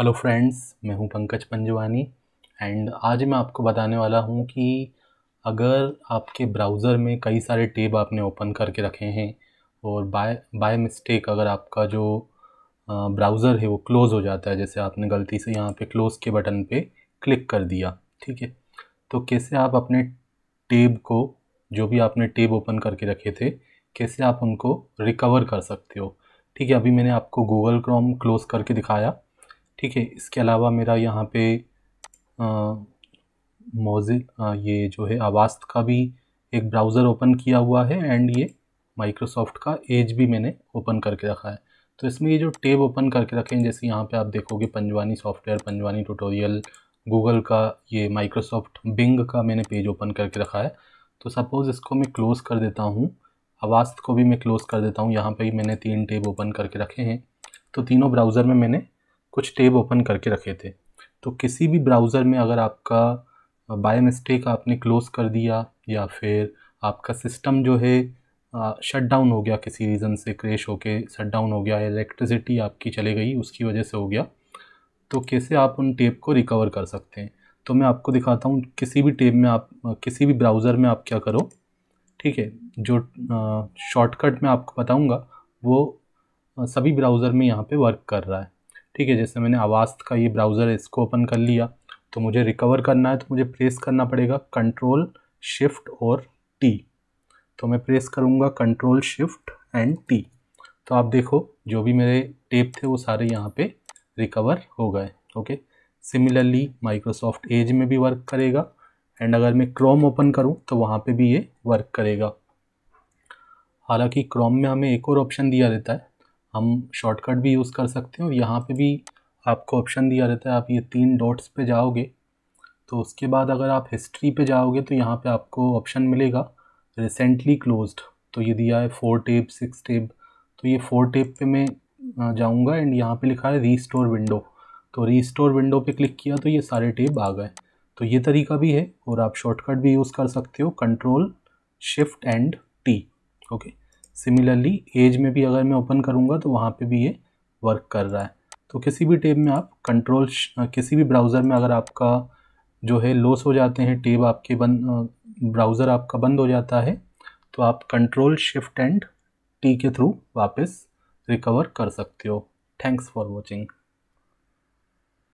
hello friends मैं हूं Pankaj Panjwani and आज मैं आपको बताने वाला हूं कि अगर आपके ब्राउज़र में कई सारे टेब आपने ओपन करके रखे हैं और बाय बाय मिस्टेक अगर आपका जो ब्राउज़र है वो क्लोज़ हो जाता है जैसे आपने गलती से यहाँ पे क्लोज़ के बटन पे क्लिक कर दिया ठीक है तो कैसे आप अपने टेब को जो भी आपने टेब ओपन करके रखे थे कैसे आप उनको रिकवर कर सकते हो ठीक है अभी मैंने आपको गूगल क्रोम क्लोज़ करके दिखाया ठीक है इसके अलावा मेरा यहाँ पे मोजिल ये जो है आवास्त का भी एक ब्राउज़र ओपन किया हुआ है एंड ये माइक्रोसॉफ्ट का एज भी मैंने ओपन करके रखा है तो इसमें ये जो टेब ओपन करके रखे हैं जैसे यहाँ पे आप देखोगे Panjwani software Panjwani tutorial Google का ये माइक्रोसॉफ्ट बिंग का मैंने पेज ओपन करके रखा है तो सपोज़ इसको मैं क्लोज़ कर देता हूँ आवास्त को भी मैं क्लोज़ कर देता हूँ यहाँ पर ही मैंने तीन टेब ओपन करके रखे हैं तो तीनों ब्राउज़र में मैंने कुछ टेब ओपन करके रखे थे तो किसी भी ब्राउज़र में अगर आपका बाय मिस्टेक आपने क्लोज़ कर दिया या फिर आपका सिस्टम जो है शट डाउन हो गया किसी रीज़न से क्रेश होके शट डाउन हो गया इलेक्ट्रिसिटी आपकी चले गई उसकी वजह से हो गया तो कैसे आप उन टेप को रिकवर कर सकते हैं तो मैं आपको दिखाता हूँ किसी भी टेब में आप किसी भी ब्राउज़र में आप क्या करो ठीक है जो शॉर्टकट मैं आपको बताऊँगा वो सभी ब्राउज़र में यहाँ पर वर्क कर रहा है ठीक है जैसे मैंने आवास्त का ये ब्राउज़र है इसको ओपन कर लिया तो मुझे रिकवर करना है तो मुझे प्रेस करना पड़ेगा कंट्रोल शिफ्ट और टी तो मैं प्रेस करूँगा कंट्रोल शिफ्ट एंड टी तो आप देखो जो भी मेरे टेप थे वो सारे यहाँ पे रिकवर हो गए ओके सिमिलरली माइक्रोसॉफ्ट एज में भी वर्क करेगा एंड अगर मैं क्रोम ओपन करूँ तो वहाँ पे भी ये वर्क करेगा हालांकि क्रोम में हमें एक और ऑप्शन दिया रहता है हम शॉर्टकट भी यूज़ कर सकते हैं और यहाँ पे भी आपको ऑप्शन दिया रहता है आप ये तीन डॉट्स पे जाओगे तो उसके बाद अगर आप हिस्ट्री पे जाओगे तो यहाँ पे आपको ऑप्शन मिलेगा रिसेंटली क्लोज्ड तो ये दिया है फोर टेप सिक्स टेप तो ये फोर टेप पे मैं जाऊँगा एंड यहाँ पे लिखा है रीस्टोर विंडो तो रीस्टोर विंडो पे क्लिक किया तो ये सारे टेप आ गए तो ये तरीका भी है और आप शॉर्टकट भी यूज़ कर सकते हो control shift and T okay similarly Edge में भी अगर मैं ओपन करूँगा तो वहाँ पे भी ये वर्क कर रहा है तो किसी भी टेब में आप कंट्रोल किसी भी ब्राउज़र में अगर आपका जो है लॉस हो जाते हैं टेब आपके बंद ब्राउज़र आपका बंद हो जाता है तो आप कंट्रोल शिफ्ट एंड टी के थ्रू वापस रिकवर कर सकते हो थैंक्स फॉर वॉचिंग